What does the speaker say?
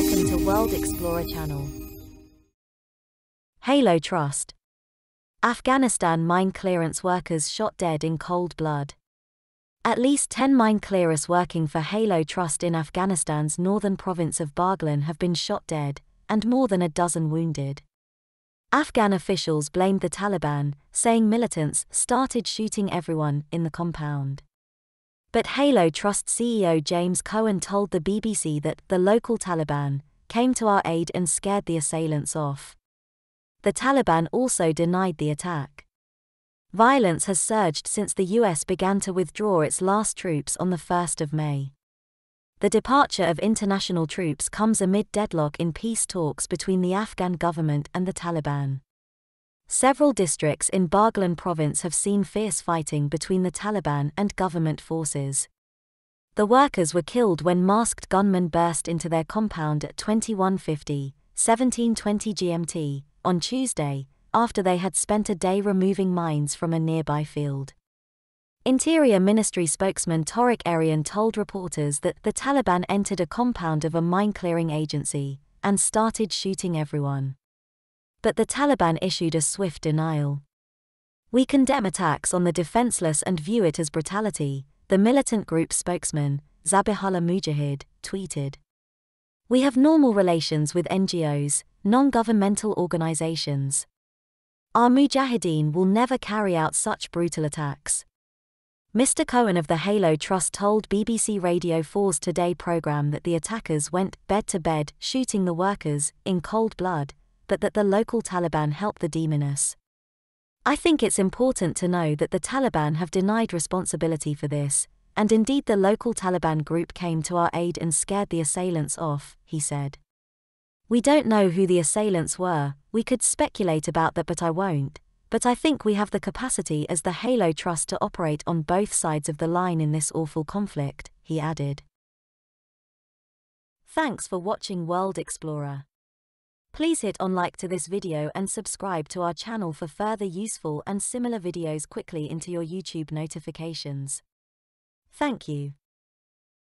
Welcome to World Explorer Channel. Halo Trust. Afghanistan mine clearance workers shot dead in cold blood. At least 10 mine clearers working for Halo Trust in Afghanistan's northern province of Baghlan have been shot dead, and more than a dozen wounded. Afghan officials blamed the Taliban, saying militants started shooting everyone in the compound. But Halo Trust CEO James Cohen told the BBC that the local Taliban came to our aid and scared the assailants off. The Taliban also denied the attack. Violence has surged since the US began to withdraw its last troops on the 1st of May. The departure of international troops comes amid deadlock in peace talks between the Afghan government and the Taliban. Several districts in Baghlan province have seen fierce fighting between the Taliban and government forces. The workers were killed when masked gunmen burst into their compound at 2150, 1720 GMT, on Tuesday, after they had spent a day removing mines from a nearby field. Interior Ministry spokesman Tariq Aryan told reporters that the Taliban entered a compound of a mine clearing agency and started shooting everyone but the Taliban issued a swift denial. We condemn attacks on the defenseless and view it as brutality, the militant group spokesman, Zabihullah Mujahid, tweeted. We have normal relations with NGOs, non governmental organizations. Our Mujahideen will never carry out such brutal attacks. Mr. Cohen of the Halo Trust told BBC Radio 4's Today programme that the attackers went bed to bed, shooting the workers, in cold blood, but that the local Taliban helped the demoness. I think it's important to know that the Taliban have denied responsibility for this, and indeed the local Taliban group came to our aid and scared the assailants off, he said. We don't know who the assailants were, we could speculate about that, but I won't. But I think we have the capacity as the Halo Trust to operate on both sides of the line in this awful conflict, he added. Thanks for watching World Explorer. Please hit on like to this video and subscribe to our channel for further useful and similar videos quickly into your YouTube notifications. Thank you.